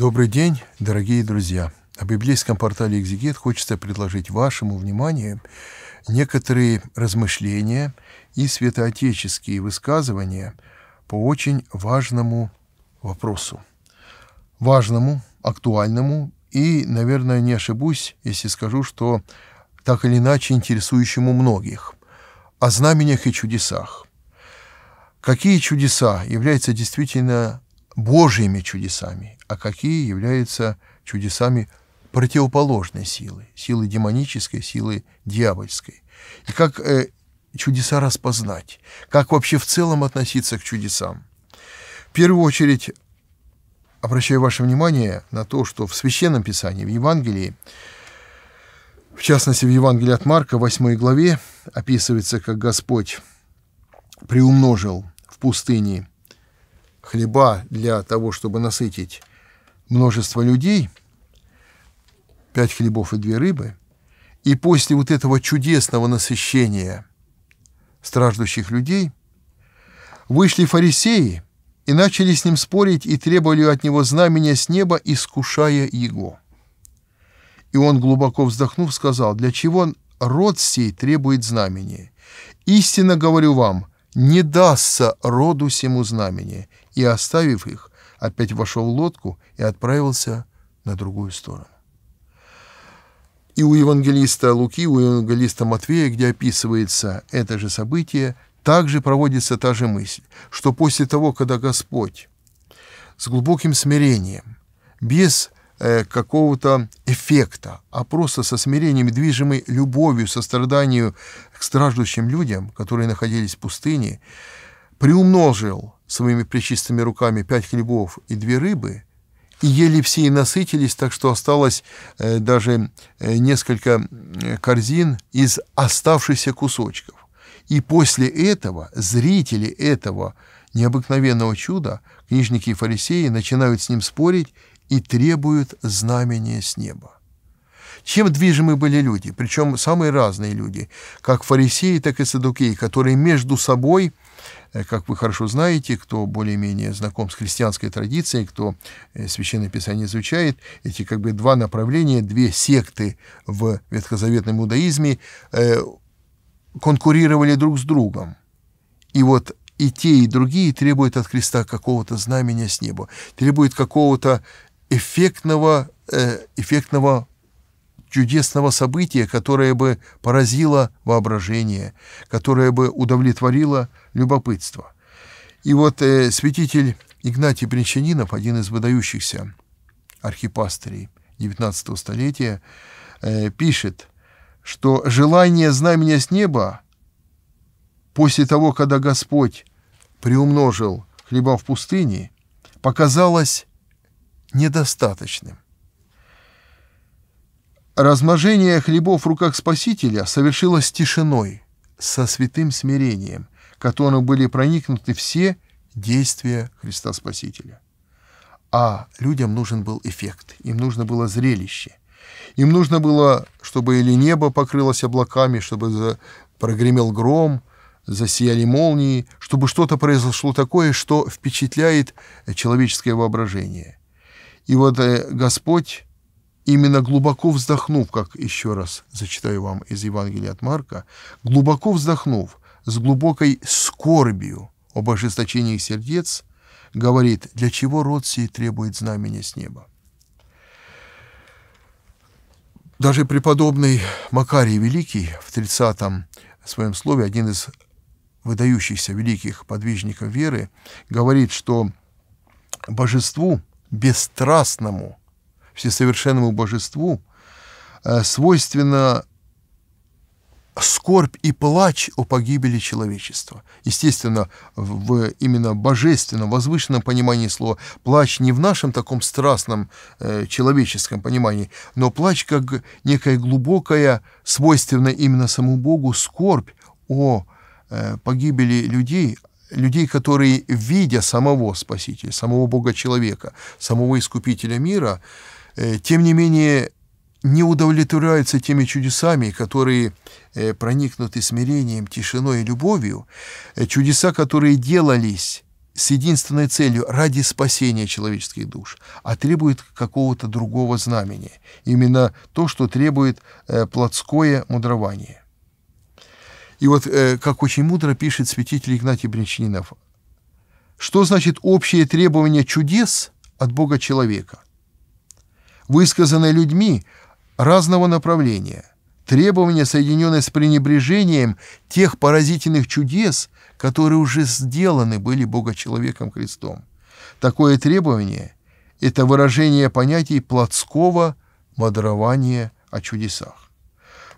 Добрый день, дорогие друзья! О библейском портале «Экзегет» хочется предложить вашему вниманию некоторые размышления и святоотеческие высказывания по очень важному вопросу. Важному, актуальному и, наверное, не ошибусь, если скажу, что так или иначе интересующему многих – о знамениях и чудесах. Какие чудеса являются действительно Божьими чудесами, а какие являются чудесами противоположной силы, силы демонической, силы дьявольской. И как э, чудеса распознать, как вообще в целом относиться к чудесам. В первую очередь, обращаю ваше внимание на то, что в Священном Писании, в Евангелии, в частности, в Евангелии от Марка, 8 главе, описывается, как Господь приумножил в пустыне хлеба для того, чтобы насытить множество людей, пять хлебов и две рыбы, и после вот этого чудесного насыщения страждущих людей вышли фарисеи и начали с ним спорить и требовали от него знамения с неба, искушая его. И он, глубоко вздохнув, сказал, «Для чего род сей требует знамения? Истинно говорю вам, не дастся роду сему знамения И, оставив их, опять вошел в лодку и отправился на другую сторону. И у евангелиста Луки, у евангелиста Матвея, где описывается это же событие, также проводится та же мысль, что после того, когда Господь с глубоким смирением, без э, какого-то эффекта, а просто со смирением, движимой любовью, состраданию к страждущим людям, которые находились в пустыне, приумножил своими плечистыми руками пять хлебов и две рыбы, и ели все и насытились, так что осталось э, даже э, несколько э, корзин из оставшихся кусочков. И после этого зрители этого необыкновенного чуда, книжники и фарисеи, начинают с ним спорить и требуют знамения с неба. Чем движимы были люди, причем самые разные люди, как фарисеи, так и садукеи, которые между собой – Э, как вы хорошо знаете, кто более-менее знаком с христианской традицией, кто э, священное писание изучает, эти как бы два направления, две секты в ветхозаветном иудаизме э, конкурировали друг с другом. И вот и те, и другие требуют от Христа какого-то знамения с неба, требуют какого-то эффектного, э, эффектного чудесного события, которое бы поразило воображение, которое бы удовлетворило любопытство. И вот э, святитель Игнатий Бринчанинов, один из выдающихся архипастырей XIX столетия, э, пишет, что желание знамения с неба после того, когда Господь приумножил хлеба в пустыне, показалось недостаточным. Размножение хлебов в руках Спасителя совершилось тишиной, со святым смирением, которым были проникнуты все действия Христа Спасителя. А людям нужен был эффект, им нужно было зрелище. Им нужно было, чтобы или небо покрылось облаками, чтобы прогремел гром, засияли молнии, чтобы что-то произошло такое, что впечатляет человеческое воображение. И вот э, Господь именно глубоко вздохнув, как еще раз зачитаю вам из Евангелия от Марка, глубоко вздохнув, с глубокой скорбью об ожесточении сердец, говорит, для чего род сей требует знамения с неба. Даже преподобный Макарий Великий в 30-м своем слове, один из выдающихся великих подвижников веры, говорит, что божеству бесстрастному – всесовершенному божеству, э, свойственно скорбь и плач о погибели человечества. Естественно, в именно божественном, возвышенном понимании слова плач не в нашем таком страстном э, человеческом понимании, но плач как некая глубокая, свойственная именно самому Богу скорбь о э, погибели людей, людей, которые, видя самого Спасителя, самого Бога-человека, самого Искупителя мира, э, Э, тем не менее, не удовлетворяются теми чудесами, которые э, проникнуты смирением, тишиной и любовью, э, чудеса, которые делались с единственной целью ради спасения человеческих душ, а требует какого-то другого знамения, именно то, что требует плотское мудрование. И вот, как очень мудро пишет святитель Игнатий Бринчанинов, что значит общее требование чудес от Бога человека – высказанное людьми разного направления. Требование, соединенное с пренебрежением тех поразительных чудес, которые уже сделаны были Богочеловеком Христом. Такое требование – это выражение понятий плотского мудрования о чудесах.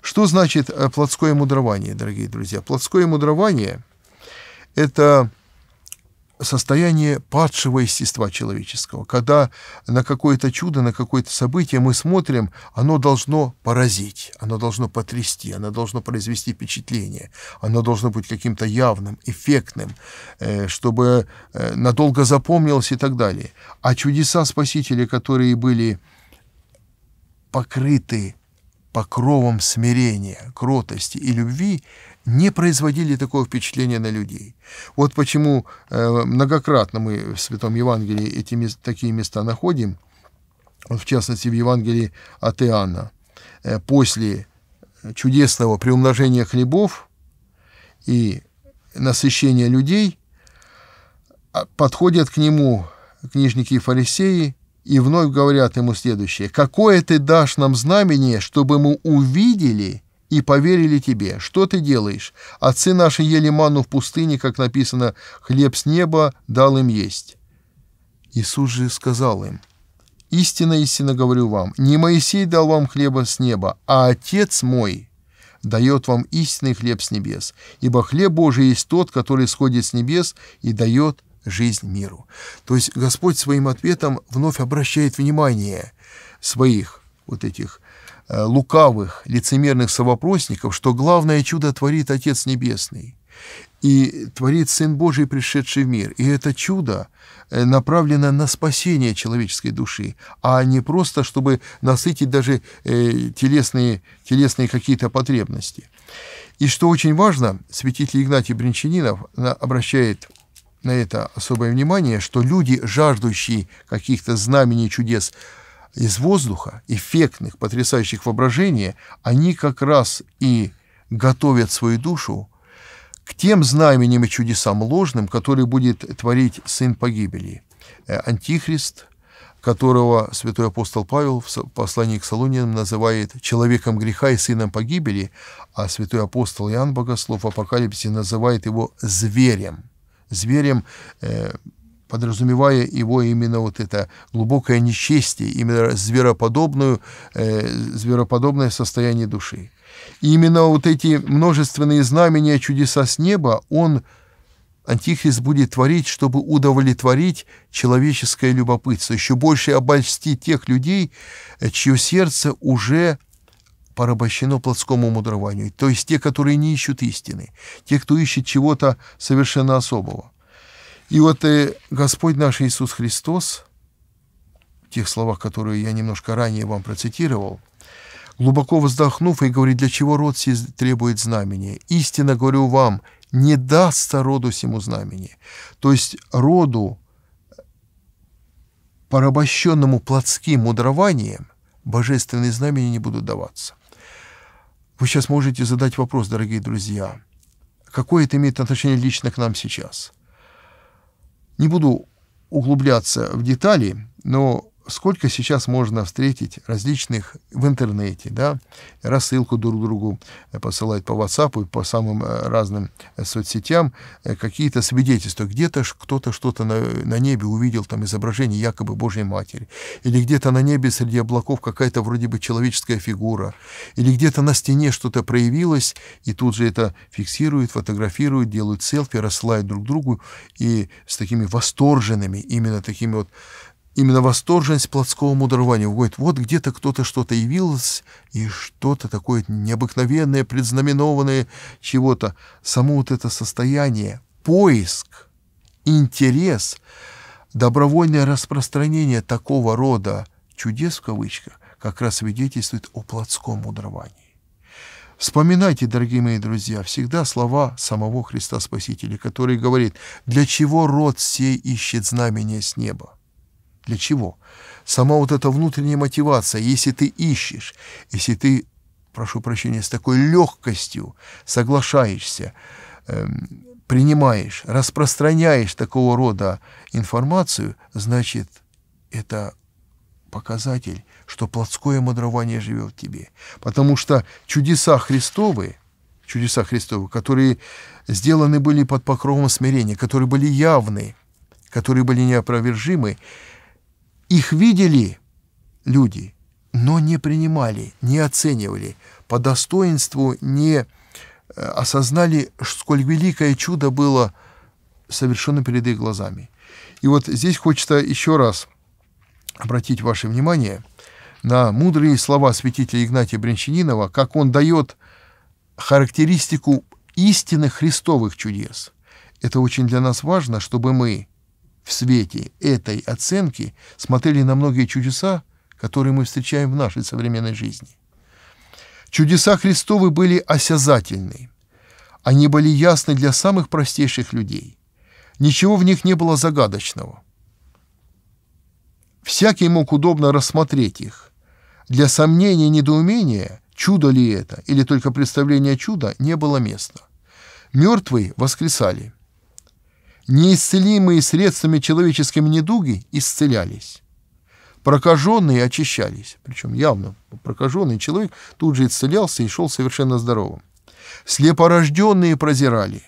Что значит э, плотское мудрование, дорогие друзья? Плотское мудрование – это состояние падшего естества человеческого. Когда на какое-то чудо, на какое-то событие мы смотрим, оно должно поразить, оно должно потрясти, оно должно произвести впечатление, оно должно быть каким-то явным, эффектным, э, чтобы э, надолго запомнилось и так далее. А чудеса спасителей, которые были покрыты покровом смирения, кротости и любви не производили такого впечатления на людей. Вот почему э, многократно мы в Святом Евангелии эти, такие места находим, вот в частности в Евангелии от Иоанна. Э, После чудесного приумножения хлебов и насыщения людей а, подходят к нему книжники и фарисеи и вновь говорят ему следующее. «Какое ты дашь нам знамение, чтобы мы увидели и поверили тебе? Что ты делаешь? Отцы наши ели ману в пустыне, как написано, хлеб с неба дал им есть». Иисус же сказал им, «Истинно, истинно говорю вам, не Моисей дал вам хлеба с неба, а Отец мой» дает вам истинный хлеб с небес, ибо хлеб Божий есть тот, который сходит с небес и дает жизнь миру. То есть Господь своим ответом вновь обращает внимание своих вот этих э, лукавых, лицемерных совопросников, что главное чудо творит Отец Небесный и творит Сын Божий, пришедший в мир. И это чудо э, направлено на спасение человеческой души, а не просто, чтобы насытить даже э, телесные, телесные какие-то потребности. И что очень важно, святитель Игнатий Бринчанинов э, обращает на это особое внимание, что люди, жаждущие каких-то знамений чудес из воздуха, эффектных, потрясающих воображение, они как раз и готовят свою душу к тем знамениям и чудесам ложным, которые будет творить сын погибели, э, антихрист, которого святой апостол Павел в послании к Солонинам называет человеком греха и сыном погибели, а святой апостол Иоанн Богослов в Апокалипсисе называет его зверем – зверем, э, подразумевая его именно вот это глубокое нечестие, именно звероподобную, э, звероподобное состояние души. И именно вот эти множественные знамения чудеса с неба он Антихрист будет творить, чтобы удовлетворить человеческое любопытство, еще больше обольстить тех людей, э, чье сердце уже порабощено плотскому мудрованию, то есть те, которые не ищут истины, те, кто ищет чего-то совершенно особого. И вот и э, Господь наш Иисус Христос, в тех словах, которые я немножко ранее вам процитировал, глубоко вздохнув и говорит, для чего род сей требует знамения? Истинно говорю вам, не дастся роду всему знамени. То есть роду, порабощенному плотским мудрованием, божественные знамения не будут даваться. Вы сейчас можете задать вопрос, дорогие друзья, какое это имеет отношение лично к нам сейчас? Не буду углубляться в детали, но сколько сейчас можно встретить различных в интернете, да, рассылку друг другу э, посылать по WhatsApp и по самым э, разным э, соцсетям какие-то свидетельства. Где-то кто-то что-то на, на небе увидел, там изображение якобы Божьей Матери. Или где-то на небе среди облаков какая-то вроде бы человеческая фигура. Или где-то на стене что-то проявилось, и тут же это фиксируют, фотографируют, делают селфи, рассылают друг другу, и с такими восторженными, именно такими вот именно восторженность плотского мудрования. Говорит, вот где-то кто-то что-то явилось, и что-то такое необыкновенное, предзнаменованное чего-то. Само вот это состояние, поиск, интерес, добровольное распространение такого рода «чудес» в кавычках как раз свидетельствует о плотском мудровании. Вспоминайте, дорогие мои друзья, всегда слова самого Христа Спасителя, который говорит «Для чего род сей ищет знамения с неба?» Для чего? Сама вот эта внутренняя мотивация, если ты ищешь, если ты, прошу прощения, с такой легкостью соглашаешься, эм, принимаешь, распространяешь такого рода информацию, значит, это показатель, что плотское мудрование живет в тебе. Потому что чудеса Христовы, чудеса Христовы, которые сделаны были под покровом смирения, которые были явны, которые были неопровержимы, их видели люди, но не принимали, не оценивали, по достоинству не э, осознали, сколь великое чудо было совершено перед их глазами. И вот здесь хочется еще раз обратить ваше внимание на мудрые слова святителя Игнатия Брянчанинова, как он дает характеристику истинных христовых чудес. Это очень для нас важно, чтобы мы в свете этой оценки смотрели на многие чудеса, которые мы встречаем в нашей современной жизни. Чудеса Христовы были осязательны. Они были ясны для самых простейших людей. Ничего в них не было загадочного. Всякий мог удобно рассмотреть их. Для сомнения и недоумения, чудо ли это или только представление чуда, не было места. Мертвые воскресали неисцелимые средствами человеческими недуги исцелялись. Прокаженные очищались, причем явно прокаженный человек тут же исцелялся и шел совершенно здоровым. Слепорожденные прозирали,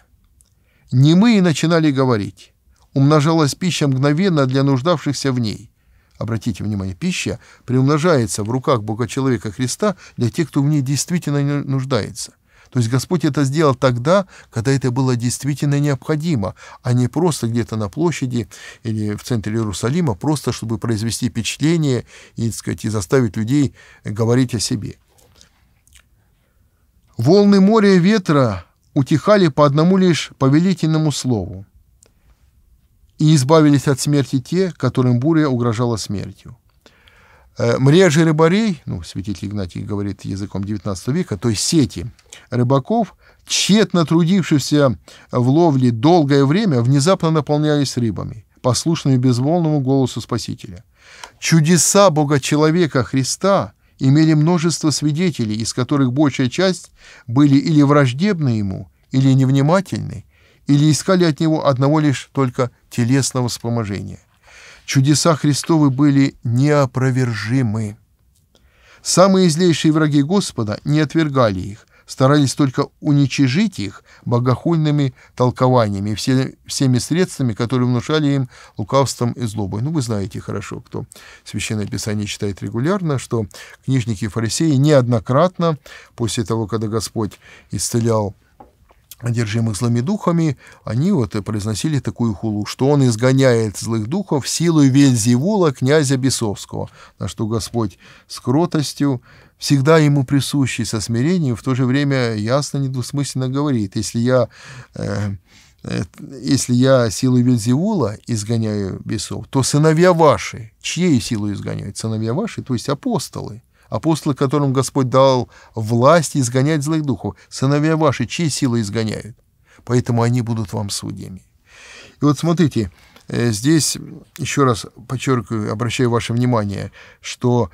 немые начинали говорить, умножалась пища мгновенно для нуждавшихся в ней. Обратите внимание, пища приумножается в руках Бога человека Христа для тех, кто в ней действительно нуждается – то есть Господь это сделал тогда, когда это было действительно необходимо, а не просто где-то на площади или в центре Иерусалима, просто чтобы произвести впечатление и, так сказать, и заставить людей говорить о себе. Волны моря и ветра утихали по одному лишь повелительному слову. И избавились от смерти те, которым буря угрожала смертью. Э, Мрежи рыбарей, ну, святитель Игнатий говорит языком XIX века, то есть сети рыбаков, тщетно трудившихся в ловле долгое время, внезапно наполнялись рыбами, послушными безволному голосу Спасителя. Чудеса Бога человека Христа имели множество свидетелей, из которых большая часть были или враждебны ему, или невнимательны, или искали от него одного лишь только телесного вспоможения. Чудеса Христовы были неопровержимы. Самые злейшие враги Господа не отвергали их, старались только уничижить их богохульными толкованиями, все, всеми средствами, которые внушали им лукавством и злобой. Ну, вы знаете хорошо, кто Священное Писание читает регулярно, что книжники и фарисеи неоднократно, после того, когда Господь исцелял одержимых злыми духами, они вот произносили такую хулу, что он изгоняет злых духов силой Вельзевула, князя Бесовского, на что Господь с кротостью, всегда ему присущий со смирением, в то же время ясно, недвусмысленно говорит, если я, э, э, если я силой Вельзевула изгоняю бесов, то сыновья ваши, чьей силой изгоняют? Сыновья ваши, то есть апостолы – апостолы, которым Господь дал власть изгонять злых духов, сыновья ваши, чьи силы изгоняют. Поэтому они будут вам судьями. И вот смотрите, э, здесь еще раз подчеркиваю, обращаю ваше внимание, что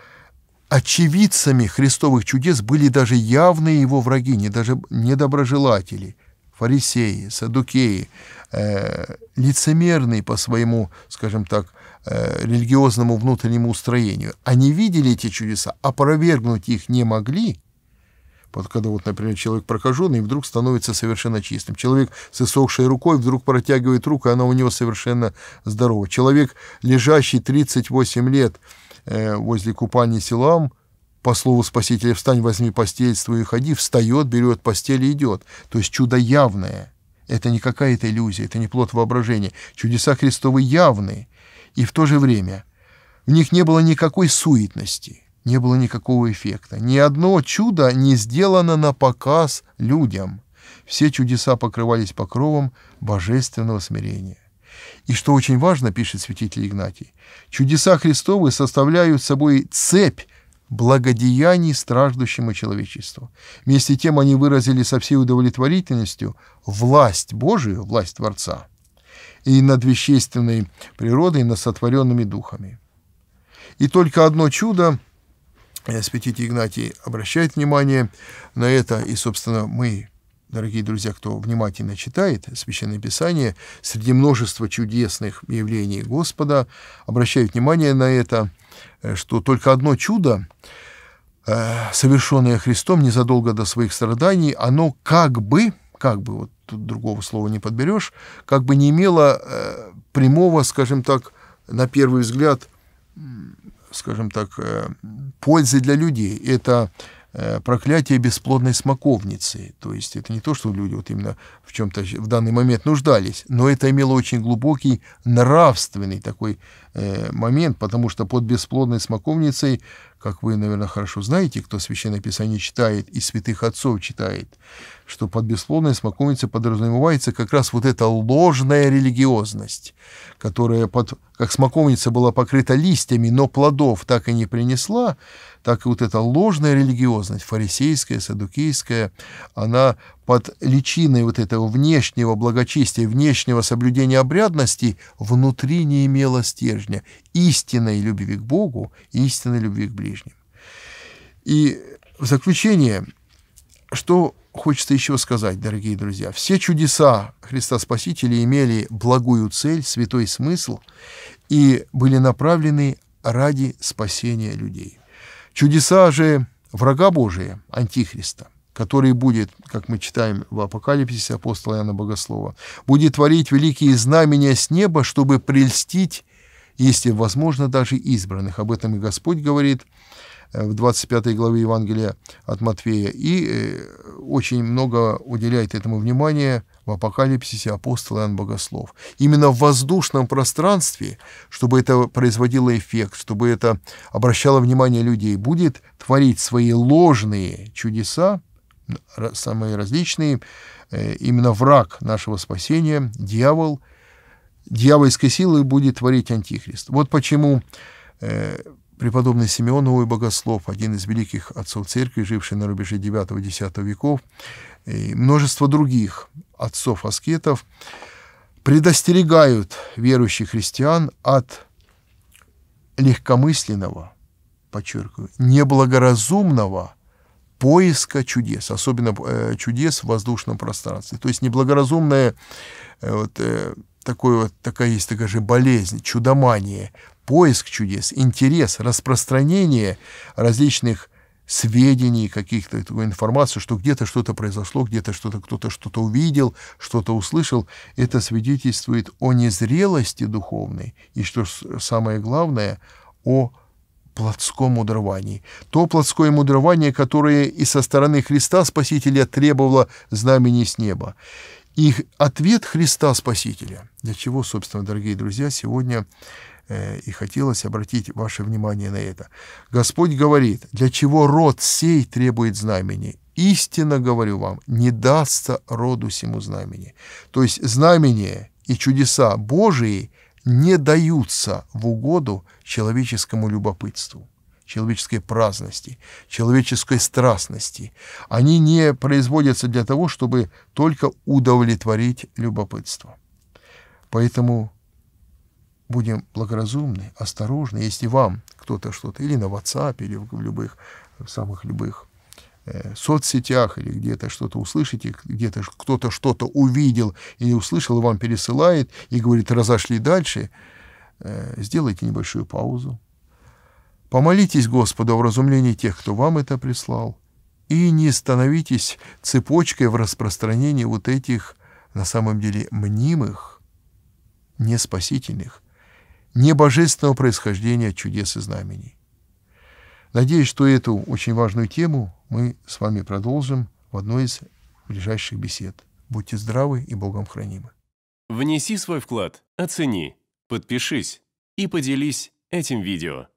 очевидцами христовых чудес были даже явные его враги, не даже недоброжелатели, фарисеи, садукеи, э, лицемерные по своему, скажем так, Э, религиозному внутреннему устроению. Они видели эти чудеса, а опровергнуть их не могли. Вот когда вот, например, человек прокаженный вдруг становится совершенно чистым. Человек с иссохшей рукой вдруг протягивает руку, и она у него совершенно здорова. Человек, лежащий 38 лет э, возле купания Силам, по слову Спасителя, встань, возьми постель свою и ходи, встает, берет постель и идет. То есть чудо явное. Это не какая-то иллюзия, это не плод воображения. Чудеса Христовы явные и в то же время в них не было никакой суетности, не было никакого эффекта. Ни одно чудо не сделано на показ людям. Все чудеса покрывались покровом божественного смирения. И что очень важно, пишет святитель Игнатий, чудеса Христовы составляют собой цепь благодеяний страждущему человечеству. Вместе тем они выразили со всей удовлетворительностью власть Божию, власть Творца – и над вещественной природой, и над сотворенными духами. И только одно чудо, э, святитель Игнатий обращает внимание на это, и, собственно, мы дорогие друзья, кто внимательно читает Священное Писание, среди множества чудесных явлений Господа, обращают внимание на это, э, что только одно чудо, э, совершенное Христом незадолго до своих страданий, оно как бы, как бы вот тут другого слова не подберешь, как бы не имела э, прямого, скажем так, на первый взгляд, скажем так, э, пользы для людей. Это э, проклятие бесплодной смоковницы. То есть это не то, что люди вот именно в чем-то в данный момент нуждались, но это имело очень глубокий нравственный такой э, момент, потому что под бесплодной смоковницей как вы, наверное, хорошо знаете, кто Священное Писание читает и святых отцов читает, что под бессловной смоковницей подразумевается как раз вот эта ложная религиозность, которая, под, как смоковница была покрыта листьями, но плодов так и не принесла, так и вот эта ложная религиозность, фарисейская, садукейская, она под личиной вот этого внешнего благочестия, внешнего соблюдения обрядности внутри не имела стержня истинной любви к Богу, истинной любви к ближнему ближним. И в заключение, что хочется еще сказать, дорогие друзья. Все чудеса Христа Спасителя имели благую цель, святой смысл и были направлены ради спасения людей. Чудеса же врага Божия, Антихриста, который будет, как мы читаем в Апокалипсисе апостола Иоанна Богослова, будет творить великие знамения с неба, чтобы прельстить если возможно, даже избранных. Об этом и Господь говорит э, в 25 главе Евангелия от Матфея. И э, очень много уделяет этому внимания в Апокалипсисе апостол Иоанн Богослов. Именно в воздушном пространстве, чтобы это производило эффект, чтобы это обращало внимание людей, будет творить свои ложные чудеса, самые различные, э, именно враг нашего спасения, дьявол – дьявольской силой будет творить Антихрист. Вот почему э, преподобный Симеон Новый Богослов, один из великих отцов церкви, живший на рубеже IX-X веков, и множество других отцов-аскетов, предостерегают верующих христиан от легкомысленного, подчеркиваю, неблагоразумного поиска чудес, особенно э, чудес в воздушном пространстве. То есть неблагоразумное э, вот, э, такой вот, такая есть такая же болезнь, чудомания, поиск чудес, интерес, распространение различных сведений, каких-то такой информации, что где-то что-то произошло, где-то что-то кто-то что-то увидел, что-то услышал, это свидетельствует о незрелости духовной и, что самое главное, о плотском мудровании. То плотское мудрование, которое и со стороны Христа Спасителя требовало знамени с неба. И ответ Христа Спасителя, для чего, собственно, дорогие друзья, сегодня э, и хотелось обратить ваше внимание на это. Господь говорит, для чего род сей требует знамени? Истинно говорю вам, не дастся роду сему знамени. То есть знамения и чудеса Божии не даются в угоду человеческому любопытству человеческой праздности, человеческой страстности. Они не производятся для того, чтобы только удовлетворить любопытство. Поэтому будем благоразумны, осторожны, если вам кто-то что-то, или на WhatsApp, или в любых, в самых любых э, соцсетях, или где-то что-то услышите, где-то кто-то что-то увидел или услышал, и вам пересылает, и говорит, разошли дальше, э, сделайте небольшую паузу, Помолитесь Господу о вразумлении тех, кто вам это прислал, и не становитесь цепочкой в распространении вот этих, на самом деле, мнимых, неспасительных, божественного происхождения чудес и знамений. Надеюсь, что эту очень важную тему мы с вами продолжим в одной из ближайших бесед. Будьте здравы и Богом хранимы. Внеси свой вклад, оцени, подпишись и поделись этим видео.